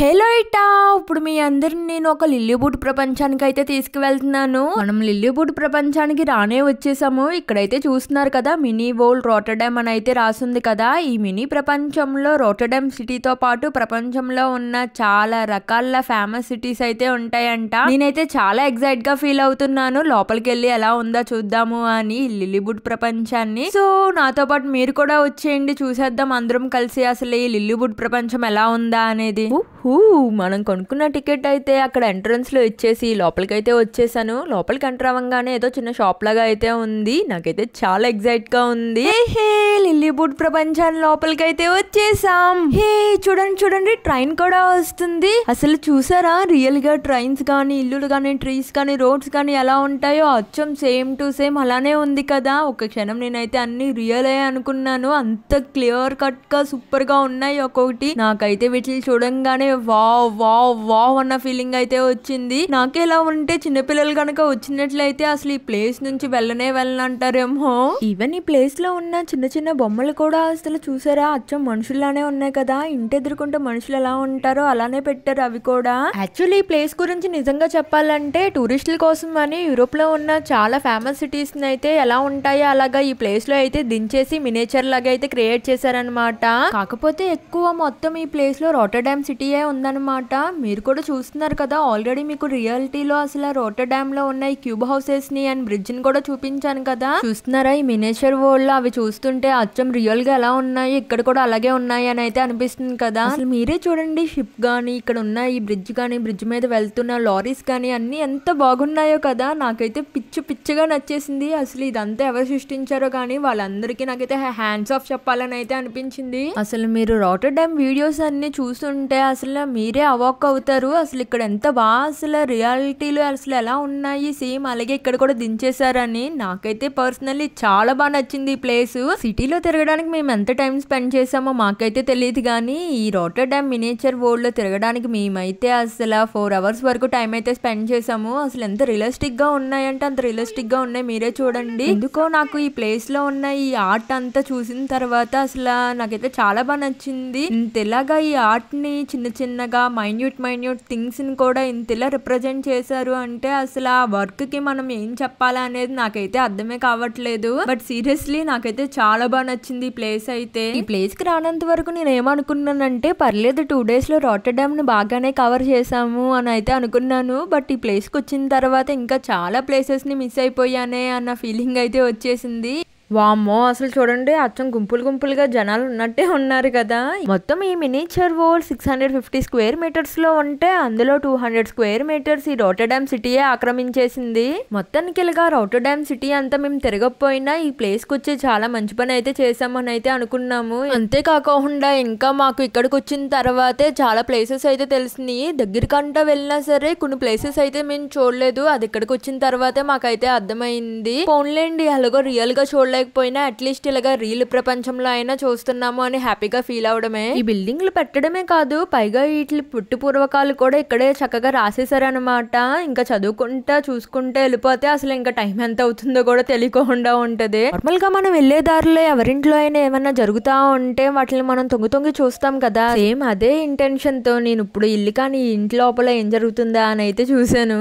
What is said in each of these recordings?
Hello ఇటా ఇప్పుడు మీ అందరిని నేను ఒక లిల్లీబూట్ ప్రపంచానికి అయితే తీసుకువెళ్తున్నాను మనం లిల్లీబూట్ ప్రపంచానికి రానే వచ్చేసాము ఇక్కడైతే చూస్తున్నారు కదా మినీ వరల్డ్ రోటర్డామ్ అని అయితే రాసింది కదా ఈ మినీ ప్రపంచంలో రోటర్డామ్ సిటీతో పాటు ప్రపంచంలో ఉన్న చాలా రకాల ఫేమస్ సిటీస్ అయితే ఉంటాయంట నేనైతే చాలా ఎగ్జైట్ గా ఫీల్ అవుతున్నాను లోపలికి వెళ్ళి ఎలా ఉందో చూద్దాము అని లిల్లీబూట్ ప్రపంచాన్ని సో నాతో పాటు మీరు కూడా వచ్చేయండి చూసేద్దాం అందరం కలిసి అసలు ఈ లిల్లీబూట్ ప్రపంచం ఎలా ఉందా అనేది ఊ మనం కొనుక్కున్న టికెట్ అయితే అక్కడ ఎంట్రన్స్లో ఇచ్చేసి లోపలికైతే వచ్చేసాను లోపలికి ఎంటర్ అవ్వగానే ఏదో చిన్న షాప్ లాగా అయితే ఉంది నాకైతే చాలా ఎగ్జైట్గా ఉంది హే లిల్లీబుడ్ ప్రపంచాన్ని లోపలికైతే వచ్చేసాం హే చూడండి చూడండి ట్రైన్ కూడా వస్తుంది అసలు చూసారా రియల్ గా ట్రైన్స్ కానీ ఇల్లులు కానీ ట్రీస్ కానీ రోడ్స్ కానీ ఎలా ఉంటాయో అచ్చం సేమ్ టు సేమ్ అలానే ఉంది కదా ఒక క్షణం నేనైతే అన్ని రియల్ అయ్యే అనుకున్నాను అంత క్లియర్ కట్ గా సూపర్ గా ఉన్నాయి ఒక్కొక్కటి నాకైతే వీటిని చూడంగానే వావ్ వావ్ వావ్ అన్న ఫీలింగ్ అయితే వచ్చింది నాకే ఇలా ఉంటే చిన్నపిల్లలు కనుక వచ్చినట్లయితే అసలు ఈ ప్లేస్ నుంచి వెళ్ళనే వెళ్ళనంటారేమో ఈవెన్ ఈ ప్లేస్ లో ఉన్న చిన్న చిన్న బొమ్మలు కూడా అసలు చూసారా అచ్చం మనుషుల్లానే ఉన్నాయి కదా ఇంటి ఎదుర్కొంటే మనుషులు ఎలా ఉంటారో అలానే పెట్టారు అవి కూడా యాక్చువల్లీ ఈ ప్లేస్ గురించి నిజంగా చెప్పాలంటే టూరిస్టుల కోసం అని యూరోప్ లో ఉన్న చాలా ఫేమస్ సిటీస్ అయితే ఎలా ఉంటాయో అలాగా ఈ ప్లేస్ లో అయితే దించేసి మినేచర్ లాగా అయితే క్రియేట్ చేశారనమాట కాకపోతే ఎక్కువ మొత్తం ఈ ప్లేస్ లో రోటర్డామ్ సిటీయే ఉందన్నమాట మీరు కూడా చూస్తున్నారు కదా ఆల్రెడీ మీకు రియాలిటీలో అసలు రోటర్ డ్యామ్ లో ఉన్న ఈ క్యూబ్ హౌసెస్ ని అండ్ బ్రిడ్జ్ ని కూడా చూపించాను కదా చూస్తున్నారా ఈ మినేచర్ వరల్డ్ లో అవి చూస్తుంటే అచ్చం రియల్ గా ఎలా ఉన్నాయి ఇక్కడ కూడా అలాగే ఉన్నాయి అని అయితే అనిపిస్తుంది కదా అసలు మీరే చూడండి షిప్ గానీ ఇక్కడ ఉన్న ఈ బ్రిడ్జ్ గానీ బ్రిడ్జ్ మీద వెళ్తున్న లారీస్ గానీ అన్ని ఎంత బాగున్నాయో కదా నాకైతే పిచ్చి పిచ్చిగా నచ్చేసింది అసలు ఇదంతా ఎవరు సృష్టించారో కానీ వాళ్ళందరికీ నాకైతే హ్యాండ్స్ ఆఫ్ చెప్పాలని అయితే అనిపించింది అసలు మీరు రోటర్ డ్యామ్ వీడియోస్ అన్ని చూస్తుంటే అసలు అసలు మీరే అవాక్ అవుతారు అసలు ఇక్కడ ఎంత బాగా అసలు రియాలిటీలు అసలు ఎలా ఉన్నాయి సేమ్ అలాగే ఇక్కడ కూడా దించేశారని నాకైతే పర్సనల్లీ చాలా బాగా నచ్చింది ఈ ప్లేస్ సిటీలో తిరగడానికి మేము ఎంత టైం స్పెండ్ చేసామో మాకైతే తెలియదు కానీ ఈ రోటర్ డ్యామ్ మినేచర్ లో తిరగడానికి మేమైతే అసలు ఫోర్ అవర్స్ వరకు టైం అయితే స్పెండ్ చేసాము అసలు ఎంత రియలిస్టిక్గా ఉన్నాయంటే అంత గా ఉన్నాయి మీరే చూడండి ఎందుకో నాకు ఈ ప్లేస్ లో ఉన్న ఈ ఆర్ట్ అంతా చూసిన తర్వాత అసలు నాకైతే చాలా బాగా నచ్చింది ఇంతలాగా ఈ ఆర్ట్ని చిన్న చిన్నగా మైన్యూట్ మైన్యూట్ థింగ్స్ని కూడా ఇంతలా రిప్రజెంట్ చేశారు అంటే అసలు ఆ వర్క్కి మనం ఏం చెప్పాలా అనేది నాకైతే అర్థమే కావట్లేదు బట్ సీరియస్లీ నాకైతే చాలా బాగా నచ్చింది ఈ ప్లేస్ అయితే ఈ ప్లేస్కి రానంత వరకు నేను ఏమనుకున్నానంటే పర్లేదు టూ డేస్లో రాటర్డామ్ని బాగానే కవర్ చేశాము అని అయితే అనుకున్నాను బట్ ఈ ప్లేస్కి వచ్చిన తర్వాత ఇంకా చాలా ప్లేసెస్ని మిస్ అయిపోయానే అన్న ఫీలింగ్ అయితే వచ్చేసింది వామ్మో అసలు చూడండి అచ్చం గుంపులు గుంపులుగా జనాలు ఉన్నట్టే ఉన్నారు కదా మొత్తం ఈ miniature whole six hundred fifty square meters లో ఉంటే అందులో టూ హండ్రెడ్ స్క్వేర్ మీటర్స్ ఈ డ్యామ్ సిటీయే ఆక్రమించేసింది మొత్తానికి ఇలాగా డ్యామ్ సిటీ అంతా మేము తిరగకపోయినా ఈ ప్లేస్ కు వచ్చి చాలా మంచి పని అయితే చేసామని అయితే అనుకున్నాము అంతేకాకుండా ఇంకా మాకు ఇక్కడికి వచ్చిన తర్వాతే చాలా ప్లేసెస్ అయితే తెలిసినాయి దగ్గరికంటా వెళ్ళినా సరే కొన్ని ప్లేసెస్ అయితే మేము చూడలేదు అది ఇక్కడికి వచ్చిన తర్వాతే మాకైతే అర్థమైంది ఫోన్లేండి అలాగో రియల్ గా చూడలేదు చూడలేకపోయినా అట్లీస్ట్ ఇలాగా రీల్ ప్రపంచంలో అయినా చూస్తున్నాము అని హ్యాపీగా ఫీల్ అవడమే ఈ బిల్డింగ్లు పెట్టడమే కాదు పైగా వీటి పుట్టి పూర్వకాలు కూడా ఇక్కడే చక్కగా రాసేసారనమాట ఇంకా చదువుకుంటా చూసుకుంటే వెళ్ళిపోతే అసలు ఇంకా టైం ఎంత అవుతుందో కూడా తెలియకుండా ఉంటది నార్మల్ గా మనం వెళ్లే దారిలో ఎవరింట్లో అయినా ఏమన్నా జరుగుతా ఉంటే వాటిని మనం తొంగి తొంగి చూస్తాం కదా సేమ్ అదే ఇంటెన్షన్ తో నేను ఇప్పుడు ఇల్లు కానీ ఇంటి లోపల ఏం జరుగుతుందా అని అయితే చూశాను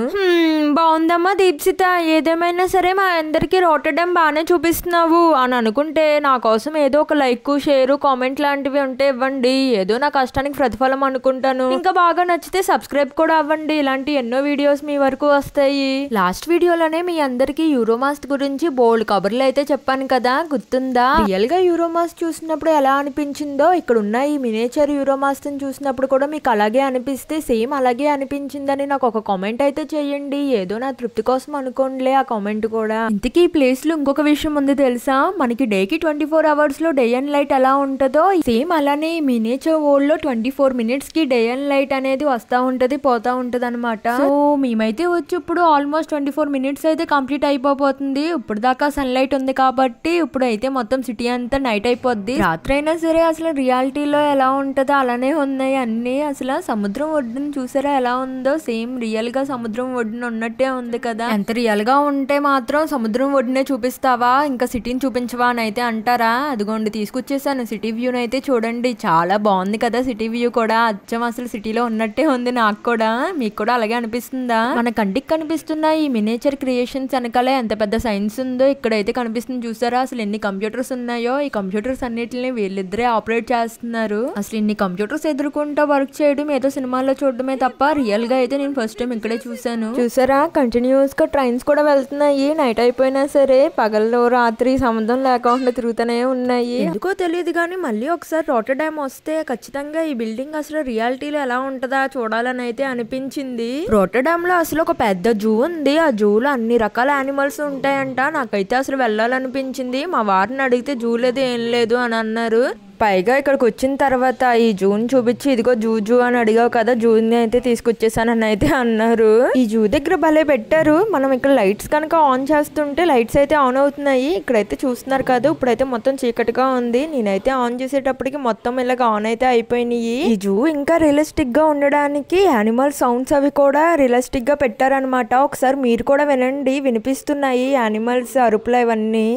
బాగుందమ్మా దీప్సిత ఏదేమైనా సరే మా అందరికి రోటడం బాగానే చూపిస్తున్నావు చేస్తున్నావు అని అనుకుంటే నా కోసం ఏదో ఒక లైక్ షేరు కామెంట్ లాంటివి ఉంటే ఇవ్వండి ఏదో నా కష్టానికి ప్రతిఫలం అనుకుంటాను ఇంకా బాగా నచ్చితే సబ్స్క్రైబ్ కూడా అవ్వండి ఇలాంటి ఎన్నో వీడియోస్ మీ వరకు వస్తాయి లాస్ట్ వీడియోలోనే మీ అందరికి యూరోమాస్ట్ గురించి బోల్డ్ కబుర్లు అయితే చెప్పాను కదా గుర్తుందా రియల్ గా యూరోమాస్ చూసినప్పుడు ఎలా అనిపించిందో ఇక్కడ ఉన్న ఈ మినేచర్ యూరోమాస్ చూసినప్పుడు కూడా మీకు అలాగే అనిపిస్తే సేమ్ అలాగే అనిపించిందని నాకు ఒక కామెంట్ అయితే చేయండి ఏదో నా తృప్తి కోసం అనుకోండిలే ఆ కామెంట్ కూడా ఇంతకీ ఈ ప్లేస్ లో ఇంకొక విషయం ఉంది తెలుసు తెలుసా మనకి డేకి ట్వంటీ ఫోర్ అవర్స్లో డే అండ్ లైట్ ఎలా ఉంటుందో సేమ్ అలానే ఈ మినేచర్ లో ట్వంటీ ఫోర్ మినిట్స్కి డే అండ్ లైట్ అనేది వస్తూ ఉంటుంది పోతా ఉంటుంది అనమాట సో మేమైతే వచ్చి ఇప్పుడు ఆల్మోస్ట్ ట్వంటీ ఫోర్ మినిట్స్ అయితే కంప్లీట్ అయిపోతుంది ఇప్పుడు దాకా సన్లైట్ ఉంది కాబట్టి ఇప్పుడు అయితే మొత్తం సిటీ అంతా నైట్ అయిపోద్ది రాత్రి అయినా సరే అసలు రియాలిటీలో ఎలా ఉంటుందో అలానే ఉన్నాయి అన్ని అసలు సముద్రం ఒడ్డున చూసారా ఎలా ఉందో సేమ్ రియల్ గా సముద్రం ఒడ్డున ఉన్నట్టే ఉంది కదా ఎంత రియల్ గా ఉంటే మాత్రం సముద్రం ఒడ్డునే చూపిస్తావా ఇంకా సిటీని చూపించవా అని అయితే అంటారా అదిగోండి తీసుకొచ్చేసాను సిటీ వ్యూని అయితే చూడండి చాలా బాగుంది కదా సిటీ వ్యూ కూడా అచ్చం అసలు సిటీలో ఉన్నట్టే ఉంది నాకు కూడా మీకు కూడా అలాగే అనిపిస్తుందా మన కంటికి కనిపిస్తున్న ఈ మినేచర్ క్రియేషన్స్ వెనకాల ఎంత పెద్ద సైన్స్ ఉందో ఇక్కడైతే కనిపిస్తుంది చూసారా అసలు ఎన్ని కంప్యూటర్స్ ఉన్నాయో ఈ కంప్యూటర్స్ అన్నిటిని వీళ్ళిద్దరే ఆపరేట్ చేస్తున్నారు అసలు ఇన్ని కంప్యూటర్స్ ఎదుర్కొంటూ వర్క్ చేయడం ఏదో సినిమాల్లో చూడడమే తప్ప రియల్ గా అయితే నేను ఫస్ట్ టైం ఇక్కడే చూసాను చూసారా కంటిన్యూస్ గా ట్రైన్స్ కూడా వెళ్తున్నాయి నైట్ అయిపోయినా సరే పగల్లో రాత్రి మరి సంబంధం లేకుండా తిరుగుతూనే ఉన్నాయి ఎందుకో తెలియదు కానీ మళ్ళీ ఒకసారి రోటర్ డ్యామ్ వస్తే ఖచ్చితంగా ఈ బిల్డింగ్ అసలు రియాలిటీలో ఎలా ఉంటుందా చూడాలని అయితే అనిపించింది రోటర్ డ్యామ్ లో అసలు ఒక పెద్ద జూ ఉంది ఆ జూ లో అన్ని రకాల యానిమల్స్ ఉంటాయంట నాకైతే అసలు వెళ్ళాలనిపించింది మా వారిని అడిగితే జూ లేదు ఏం లేదు అని అన్నారు పైగా ఇక్కడికి వచ్చిన తర్వాత ఈ జూన్ చూపించి ఇదిగో జూజు అని అడిగావు కదా జూని అయితే తీసుకొచ్చేసాను అని అయితే అన్నారు ఈ జూ దగ్గర భలే పెట్టారు మనం ఇక్కడ లైట్స్ కనుక ఆన్ చేస్తుంటే లైట్స్ అయితే ఆన్ అవుతున్నాయి ఇక్కడైతే చూస్తున్నారు కదా ఇప్పుడైతే మొత్తం చీకటిగా ఉంది నేనైతే ఆన్ చేసేటప్పటికి మొత్తం ఇలాగ ఆన్ అయితే అయిపోయినాయి ఈ జూ ఇంకా రియలిస్టిక్ గా ఉండడానికి యానిమల్ సౌండ్స్ అవి కూడా రియలిస్టిక్ గా పెట్టారనమాట ఒకసారి మీరు కూడా వినండి వినిపిస్తున్నాయి యానిమల్స్ అరుపులు ఇవన్నీ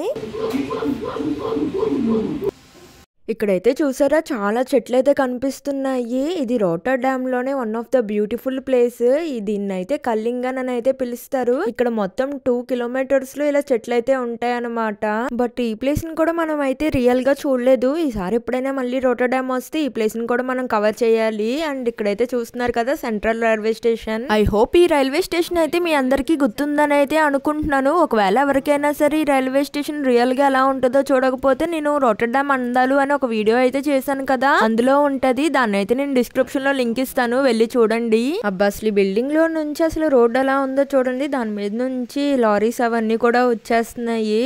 ఇక్కడైతే చూసారా చాలా చెట్లు అయితే కనిపిస్తున్నాయి ఇది రోటర్ డ్యామ్ లోనే one of the beautiful place దీన్ని అయితే కల్లింగన్ అని అయితే పిలుస్తారు ఇక్కడ మొత్తం టూ కిలోమీటర్స్ లో ఇలా చెట్లు అయితే ఉంటాయి అనమాట బట్ ఈ ప్లేస్ ని కూడా మనం అయితే రియల్ గా చూడలేదు ఈసారి ఎప్పుడైనా మళ్ళీ రోటర్ డ్యామ్ వస్తే ఈ ప్లేస్ ని కూడా మనం కవర్ చేయాలి అండ్ ఇక్కడైతే చూస్తున్నారు కదా central railway station I hope ఈ రైల్వే స్టేషన్ అయితే మీ అందరికీ గుర్తుందని అయితే అనుకుంటున్నాను ఒకవేళ ఎవరికైనా సరే ఈ రైల్వే స్టేషన్ రియల్ గా ఎలా ఉంటుందో చూడకపోతే నేను రోటర్ డ్యామ్ అందాలు అని ఒక వీడియో అయితే చేశాను కదా అందులో ఉంటది దాన్ని అయితే నేను డిస్క్రిప్షన్ లో లింక్ ఇస్తాను వెళ్ళి చూడండి అబ్బా అసలు బిల్డింగ్ లో నుంచి అసలు రోడ్ ఎలా ఉందో చూడండి దాని మీద నుంచి లారీస్ అవన్నీ కూడా వచ్చేస్తున్నాయి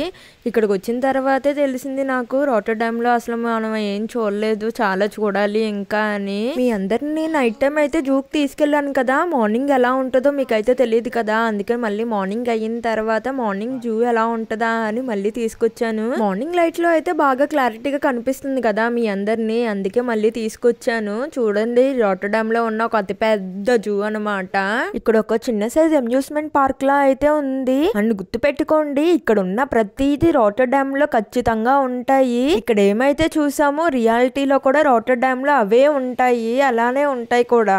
ఇక్కడికి వచ్చిన తర్వాతే తెలిసింది నాకు రోటర్ డ్యామ్ లో అసలు మనం ఏం చూడలేదు చాలా చూడాలి ఇంకా అని మీ అందరినీ నైట్ టైం అయితే జూక్ తీసుకెళ్ళాను కదా మార్నింగ్ ఎలా ఉంటుందో మీకైతే తెలియదు కదా అందుకని మళ్ళీ మార్నింగ్ అయిన తర్వాత మార్నింగ్ జూ ఎలా ఉంటుందా అని మళ్ళీ తీసుకొచ్చాను మార్నింగ్ లైట్ లో అయితే బాగా క్లారిటీగా కనిపిస్తుంది నచ్చింది కదా మీ అందరినీ అందుకే మళ్ళీ తీసుకొచ్చాను చూడండి లో ఉన్న ఒక అతి పెద్ద జూ అనమాట ఇక్కడ ఒక చిన్న సైజ్ అమ్యూస్మెంట్ పార్క్ లా అయితే ఉంది అండ్ గుర్తు పెట్టుకోండి ఇక్కడ ఉన్న ప్రతిది రాటర్డామ్ లో ఖచ్చితంగా ఉంటాయి ఇక్కడ ఏమైతే చూసామో రియాలిటీలో కూడా రాటర్డామ్ లో అవే ఉంటాయి అలానే ఉంటాయి కూడా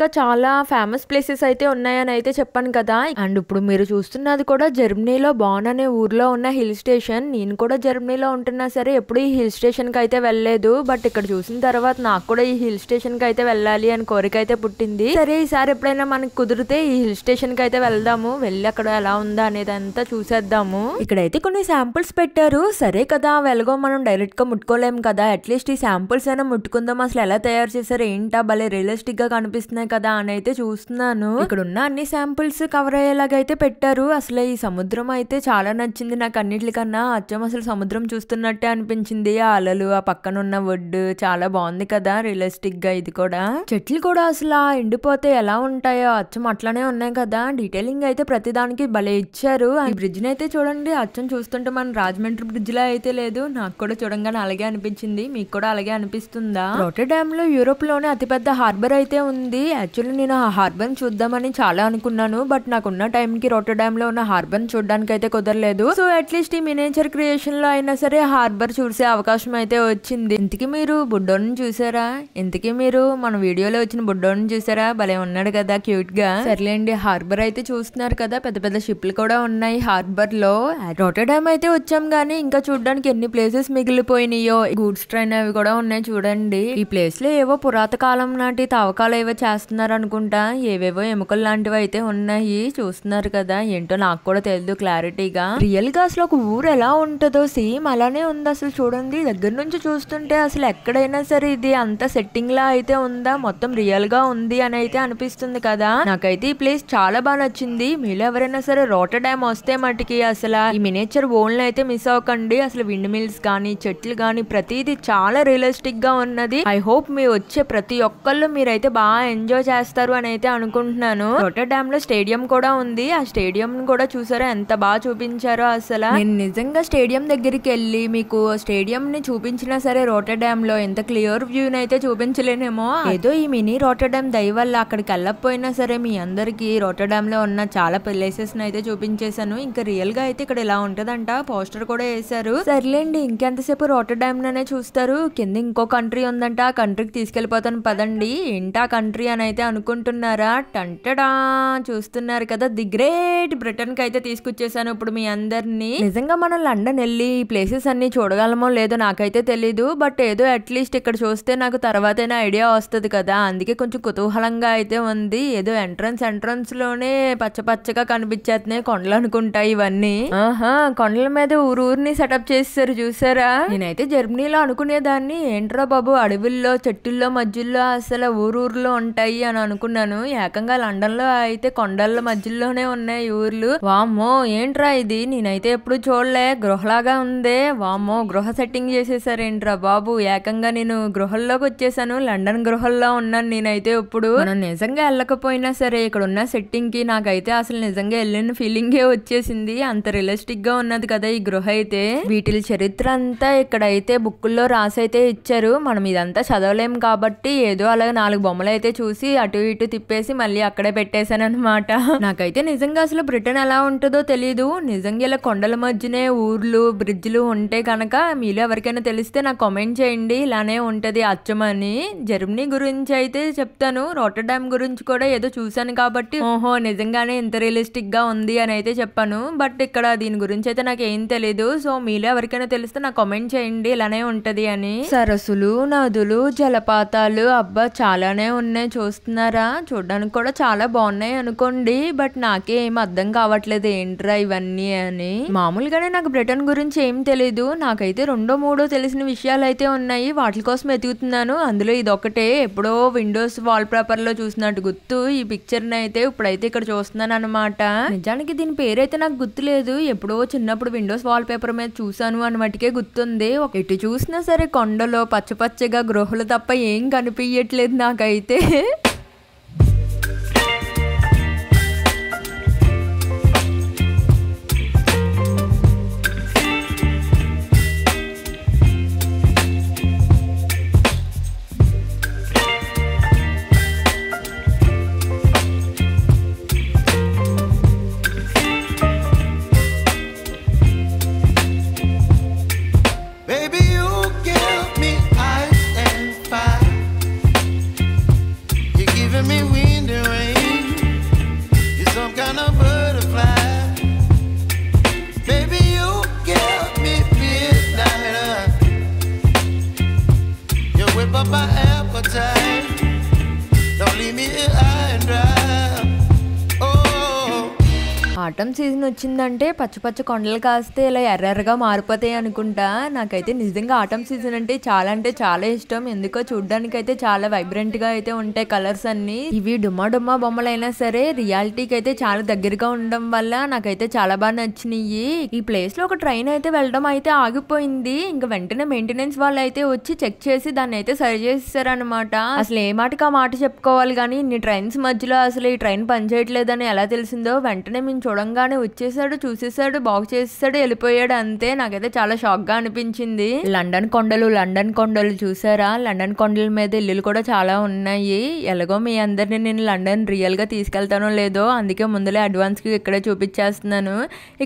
ఇంకా చాలా ఫేమస్ ప్లేసెస్ అయితే ఉన్నాయని అయితే చెప్పాను కదా అండ్ ఇప్పుడు మీరు చూస్తున్నది కూడా జర్మనీలో బాన్ అనే ఊర్లో ఉన్న హిల్ స్టేషన్ నేను కూడా జర్మనీలో ఉంటున్నా సరే ఎప్పుడు ఈ హిల్ స్టేషన్ కి అయితే వెళ్ళలేదు బట్ ఇక్కడ చూసిన తర్వాత నాకు కూడా ఈ హిల్ స్టేషన్ కి అయితే వెళ్ళాలి అని కోరిక అయితే పుట్టింది సరే ఈసారి ఎప్పుడైనా మనకు కుదిరితే ఈ హిల్ స్టేషన్ కి అయితే వెళ్దాము వెళ్ళి అక్కడ ఎలా ఉందా అనేది అంతా చూసేద్దాము ఇక్కడైతే కొన్ని శాంపుల్స్ పెట్టారు సరే కదా వెళ్ళగో మనం డైరెక్ట్ గా ముట్టుకోలేము కదా అట్లీస్ట్ ఈ శాంపుల్స్ అయినా ముట్టుకుందాం అసలు ఎలా తయారు చేశారు ఏంటా భలే రియలిస్టిక్ గా కనిపిస్తున్నాయి కదా అని అయితే చూస్తున్నాను ఇక్కడ ఉన్న అన్ని శాంపుల్స్ కవర్ అయ్యేలాగైతే పెట్టారు అసలు ఈ సముద్రం అయితే చాలా నచ్చింది నాకు అన్నిటికన్నా అచ్చం అసలు సముద్రం చూస్తున్నట్టే అనిపించింది ఆ అలలు ఆ పక్కన ఉన్న వుడ్ చాలా బాగుంది కదా రియలిస్టిక్ గా ఇది కూడా చెట్లు కూడా అసలు ఎండిపోతే ఎలా ఉంటాయో అచ్చం అట్లానే ఉన్నాయి కదా డీటెయిలింగ్ అయితే ప్రతి దానికి భలే ఇచ్చారు ఈ బ్రిడ్జ్ అయితే చూడండి అచ్చం చూస్తుంటే మన రాజమండ్రి బ్రిడ్జ్ లా అయితే లేదు నాకు కూడా చూడంగానే అలాగే అనిపించింది మీకు కూడా అలాగే అనిపిస్తుందా రోటర్ డ్యామ్ లో యూరోప్ లోనే అతిపెద్ద హార్బర్ అయితే ఉంది యాక్చువల్లీ నేను ఆ హార్బన్ చూద్దామని చాలా అనుకున్నాను బట్ నాకున్న టైంకి లో ఉన్న హార్బన్ చూడడానికి అయితే కుదరలేదు సో అట్లీస్ట్ ఈ మినేచర్ క్రియేషన్లో అయినా సరే హార్బర్ చూసే అవకాశం అయితే వచ్చింది ఇంతకీ మీరు బుడ్డోని చూసారా ఇంతకీ మీరు మన వీడియోలో వచ్చిన బుడ్డోని చూసారా భలే ఉన్నాడు కదా క్యూట్ గా సర్లేండి హార్బర్ అయితే చూస్తున్నారు కదా పెద్ద పెద్ద షిప్లు కూడా ఉన్నాయి హార్బర్ హార్బర్లో రోటర్డామ్ అయితే వచ్చాం కానీ ఇంకా చూడడానికి ఎన్ని ప్లేసెస్ మిగిలిపోయినాయో గూడ్స్ ట్రైన్ అవి కూడా ఉన్నాయి చూడండి ఈ ప్లేస్ లో ఏవో పురాతకాలం నాటి తవ్వకాలు ఏవో చేస్తారు చేస్తున్నారు అనుకుంటా ఏవేవో ఎముకలు లాంటివి అయితే ఉన్నాయి చూస్తున్నారు కదా ఏంటో నాకు కూడా తెలియదు క్లారిటీగా రియల్ గా అసలు ఒక ఊరు ఎలా ఉంటుందో సేమ్ అలానే ఉంది అసలు చూడండి దగ్గర నుంచి చూస్తుంటే అసలు ఎక్కడైనా సరే ఇది అంత సెట్టింగ్ లా అయితే ఉందా మొత్తం రియల్ గా ఉంది అని అయితే అనిపిస్తుంది కదా నాకైతే ఈ ప్లేస్ చాలా బాగా నచ్చింది మీరు ఎవరైనా సరే రోటర్ డ్యామ్ వస్తే మటుకి అసలు ఈ మినేచర్ ఓన్ అయితే మిస్ అవ్వకండి అసలు విండ్ మిల్స్ కానీ చెట్లు కానీ ప్రతిదీ చాలా రియలిస్టిక్ గా ఉన్నది ఐ హోప్ మీరు వచ్చే ప్రతి ఒక్కళ్ళు మీరైతే బాగా ఎంజాయ్ ఎంజాయ్ చేస్తారు అని అయితే అనుకుంటున్నాను డామ్ లో స్టేడియం కూడా ఉంది ఆ స్టేడియం కూడా చూసారా ఎంత బాగా చూపించారో అసలు నేను నిజంగా స్టేడియం దగ్గరికి వెళ్ళి మీకు స్టేడియం ని చూపించినా సరే డామ్ లో ఎంత క్లియర్ వ్యూ అయితే చూపించలేనేమో ఏదో ఈ మినీ డామ్ దయ వల్ల అక్కడికి వెళ్ళకపోయినా సరే మీ అందరికి డామ్ లో ఉన్న చాలా ప్లేసెస్ అయితే చూపించేశాను ఇంకా రియల్ గా అయితే ఇక్కడ ఇలా ఉంటదంట పోస్టర్ కూడా వేశారు సర్లేండి ఇంకెంతసేపు డామ్ లోనే చూస్తారు కింద ఇంకో కంట్రీ ఉందంట ఆ కంట్రీకి తీసుకెళ్లిపోతాను పదండి ఏంటా కంట్రీ అని అయితే అనుకుంటున్నారా టంటడా చూస్తున్నారు కదా ది గ్రేట్ బ్రిటన్ కి అయితే తీసుకొచ్చేసాను ఇప్పుడు మీ అందరినీ నిజంగా మనం లండన్ వెళ్ళి ప్లేసెస్ అన్ని చూడగలమో లేదో నాకైతే తెలీదు బట్ ఏదో అట్లీస్ట్ ఇక్కడ చూస్తే నాకు తర్వాత ఐడియా వస్తుంది కదా అందుకే కొంచెం కుతూహలంగా అయితే ఉంది ఏదో ఎంట్రన్స్ ఎంట్రన్స్ లోనే పచ్చ పచ్చగా కనిపించేస్తున్నాయి కొండలు అనుకుంటా ఇవన్నీ ఆహా కొండల మీద ఊరూరిని సెటప్ చేస్తారు చూసారా నేనైతే జర్మనీలో అనుకునేదాన్ని ఏంట్రా బాబు అడవుల్లో చెట్టుల్లో మధ్యలో అసలు ఊరూరులో ఉంటాయి అని అనుకున్నాను ఏకంగా లండన్ లో అయితే కొండల మధ్యలోనే ఉన్నాయి ఊర్లు వామ్మో ఏంట్రా ఇది నేనైతే ఎప్పుడు చూడలే గృహలాగా ఉందే వామ్మో గృహ సెట్టింగ్ చేసేసారేంట్రా బాబు ఏకంగా నేను గృహల్లోకి వచ్చేసాను లండన్ గృహల్లో ఉన్నాను నేనైతే ఇప్పుడు మనం నిజంగా వెళ్ళకపోయినా సరే ఇక్కడ ఉన్న సెట్టింగ్ కి నాకైతే అసలు నిజంగా వెళ్ళిన ఫీలింగే వచ్చేసింది అంత రియలిస్టిక్ గా ఉన్నది కదా ఈ గృహ అయితే వీటి చరిత్ర అంతా ఇక్కడైతే బుక్కుల్లో రాసైతే ఇచ్చారు మనం ఇదంతా చదవలేం కాబట్టి ఏదో అలాగే నాలుగు బొమ్మలు అయితే చూసి తీసి అటు ఇటు తిప్పేసి మళ్ళీ అక్కడే పెట్టేశాను అనమాట నాకైతే నిజంగా అసలు బ్రిటన్ ఎలా ఉంటుందో తెలియదు నిజంగా ఇలా కొండల మధ్యనే ఊర్లు బ్రిడ్జ్లు ఉంటే కనుక మీరు ఎవరికైనా తెలిస్తే నాకు కామెంట్ చేయండి ఇలానే ఉంటుంది అచ్చమని జర్మనీ గురించి అయితే చెప్తాను డ్యామ్ గురించి కూడా ఏదో చూశాను కాబట్టి ఓహో నిజంగానే ఇంత రియలిస్టిక్ గా ఉంది అని అయితే చెప్పాను బట్ ఇక్కడ దీని గురించి అయితే నాకు ఏం తెలియదు సో మీలో ఎవరికైనా తెలిస్తే నాకు కామెంట్ చేయండి ఇలానే ఉంటది అని సరస్సులు నదులు జలపాతాలు అబ్బా చాలానే ఉన్నాయి చూ చూస్తున్నారా చూడడానికి కూడా చాలా బాగున్నాయి అనుకోండి బట్ నాకే ఏం అర్థం కావట్లేదు ఏంట్రా ఇవన్నీ అని మామూలుగానే నాకు బ్రిటన్ గురించి ఏం తెలీదు నాకైతే రెండో మూడో తెలిసిన విషయాలు అయితే ఉన్నాయి వాటి కోసం ఎతుకుతున్నాను అందులో ఇదొకటే ఎప్పుడో విండోస్ వాల్ పేపర్ లో చూసినట్టు గుర్తు ఈ పిక్చర్ అయితే ఇప్పుడైతే ఇక్కడ చూస్తున్నాను అనమాట నిజానికి దీని పేరైతే నాకు గుర్తులేదు ఎప్పుడో చిన్నప్పుడు విండోస్ వాల్ పేపర్ మీద చూసాను అన్నమాటికే గుర్తుంది ఎటు చూసినా సరే కొండలో పచ్చపచ్చగా గృహలు తప్ప ఏం కనిపించట్లేదు నాకైతే వచ్చిందంటే పచ్చ పచ్చ కొండలు కాస్తే ఇలా ఎర్రెర్రగా మారిపోతాయి అనుకుంటా నాకైతే నిజంగా ఆటం సీజన్ అంటే చాలా అంటే చాలా ఇష్టం ఎందుకో చూడడానికి అయితే చాలా వైబ్రెంట్ గా అయితే ఉంటాయి కలర్స్ అన్ని ఇవి డుమ్మా డుమ్మా బొమ్మలైనా సరే రియాలిటీకి అయితే చాలా దగ్గరగా ఉండడం వల్ల నాకైతే చాలా బాగా నచ్చినాయి ఈ ప్లేస్ లో ఒక ట్రైన్ అయితే వెళ్ళడం అయితే ఆగిపోయింది ఇంకా వెంటనే మెయింటెనెన్స్ వాళ్ళు అయితే వచ్చి చెక్ చేసి దాన్ని అయితే సరి చేసేసారనమాట అసలు ఏ మాటకి ఆ మాట చెప్పుకోవాలి కానీ ఇన్ని ట్రైన్స్ మధ్యలో అసలు ఈ ట్రైన్ పనిచేయట్లేదని ఎలా తెలిసిందో వెంటనే మేము చూడంగానే వచ్చే చేశాడు చూసేసాడు బాగు చేసేసాడు వెళ్ళిపోయాడు అంతే నాకైతే చాలా షాక్ గా అనిపించింది లండన్ కొండలు లండన్ కొండలు చూసారా లండన్ కొండల మీద ఇల్లులు కూడా చాలా ఉన్నాయి ఎలాగో మీ అందరిని నేను లండన్ రియల్ గా తీసుకెళ్తానో లేదో అందుకే అడ్వాన్స్ కి ఇక్కడే చూపించేస్తున్నాను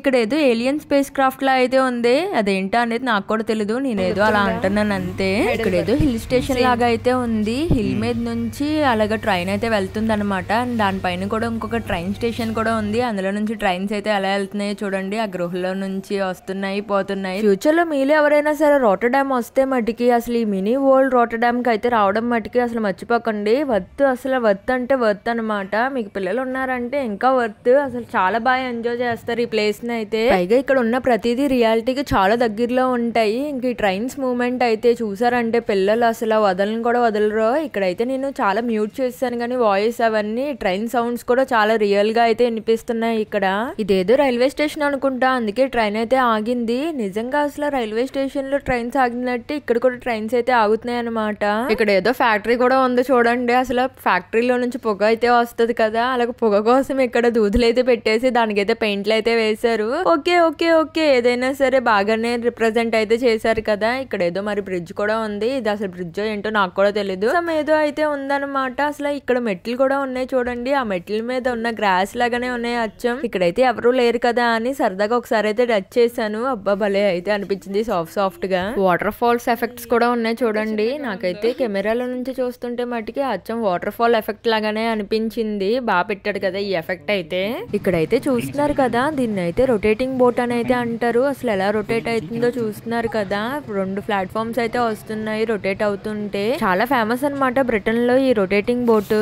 ఇక్కడ ఏదో ఏలియన్ స్పేస్ క్రాఫ్ట్ లా అయితే ఉంది అదేంటా అనేది నాకు కూడా తెలియదు నేనేదో అలా అంటున్నాను అంతే ఇక్కడ ఏదో హిల్ స్టేషన్ లాగా అయితే ఉంది హిల్ hmm. మీద నుంచి అలాగే ట్రైన్ అయితే వెళ్తుంది అనమాట దానిపైన కూడా ఇంకొక ట్రైన్ స్టేషన్ కూడా ఉంది అందులో నుంచి ట్రైన్స్ అయితే అలా వెళ్తున్నాయో చూడండి ఆ గృహలో నుంచి వస్తున్నాయి పోతున్నాయి ఫ్యూచర్ లో మీలో ఎవరైనా సరే రోటడామ్ వస్తే మటుకి అసలు ఈ మినీ వరల్డ్ కి అయితే రావడం మటుకి అసలు మర్చిపోకండి వర్త్ అసలు వర్త్ అంటే వర్త్ అనమాట మీకు పిల్లలు ఉన్నారంటే ఇంకా వర్త్ అసలు చాలా బాగా ఎంజాయ్ చేస్తారు ఈ ప్లేస్ ని అయితే పైగా ఇక్కడ ఉన్న ప్రతిదీ రియాలిటీకి చాలా దగ్గరలో ఉంటాయి ఇంక ఈ ట్రైన్స్ మూమెంట్ అయితే చూసారంటే పిల్లలు అసలు వదలని కూడా వదలరు ఇక్కడైతే నేను చాలా మ్యూట్ చేశాను కానీ వాయిస్ అవన్నీ ట్రైన్ సౌండ్స్ కూడా చాలా రియల్ గా అయితే వినిపిస్తున్నాయి ఇక్కడ ఇదేదో రైల్వే స్టేషన్ అనుకుంటా అందుకే ట్రైన్ అయితే ఆగింది నిజంగా అసలు రైల్వే స్టేషన్ లో ట్రైన్స్ ఆగినట్టు ఇక్కడ కూడా ట్రైన్స్ అయితే ఆగుతున్నాయి అనమాట ఇక్కడ ఏదో ఫ్యాక్టరీ కూడా ఉంది చూడండి అసలు ఫ్యాక్టరీలో నుంచి పొగ అయితే వస్తుంది కదా అలాగే పొగ కోసం ఇక్కడ దూదులు అయితే పెట్టేసి దానికైతే పెయింట్లు అయితే వేశారు ఓకే ఓకే ఓకే ఏదైనా సరే బాగానే రిప్రజెంట్ అయితే చేశారు కదా ఇక్కడ ఏదో మరి బ్రిడ్జ్ కూడా ఉంది ఇది అసలు బ్రిడ్జ్ ఏంటో నాకు కూడా తెలియదు ఏదో అయితే ఉందన్నమాట అసలు ఇక్కడ మెట్లు కూడా ఉన్నాయి చూడండి ఆ మెట్ల మీద ఉన్న గ్రాస్ లాగానే ఉన్నాయి అచ్చం ఇక్కడైతే ఎవరు లేరు లేరు కదా అని సరదాగా ఒకసారి అయితే టచ్ చేశాను అబ్బా భలే అయితే అనిపించింది సాఫ్ట్ సాఫ్ట్గా వాటర్ ఫాల్స్ ఎఫెక్ట్స్ కూడా ఉన్నాయి చూడండి నాకైతే కెమెరాల నుంచి చూస్తుంటే మటుకి అచ్చం వాటర్ ఫాల్ ఎఫెక్ట్ లాగానే అనిపించింది బాగా పెట్టాడు కదా ఈ ఎఫెక్ట్ అయితే ఇక్కడైతే చూస్తున్నారు కదా దీన్ని అయితే రొటేటింగ్ బోట్ అని అయితే అంటారు అసలు ఎలా రొటేట్ అవుతుందో చూస్తున్నారు కదా రెండు ప్లాట్ఫామ్స్ అయితే వస్తున్నాయి రొటేట్ అవుతుంటే చాలా ఫేమస్ అనమాట బ్రిటన్ లో ఈ రొటేటింగ్ బోట్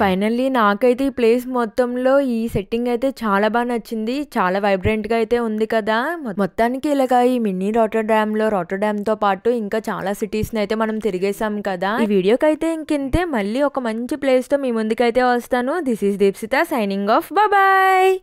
ఫైనల్లీ నాకైతే ఈ ప్లేస్ మొత్తంలో ఈ సెట్టింగ్ అయితే చాలా బాగా నచ్చింది చాలా గా అయితే ఉంది కదా మొత్తానికి ఇలాగ ఈ మినీ రోటర్ డ్యామ్లో రోటర్ డ్యామ్తో పాటు ఇంకా చాలా సిటీస్ని అయితే మనం తిరిగేసాం కదా ఈ వీడియోకి అయితే ఇంకెంతే మళ్ళీ ఒక మంచి ప్లేస్తో మీ ముందుకైతే వస్తాను this is Deepsita signing off బాబాయ్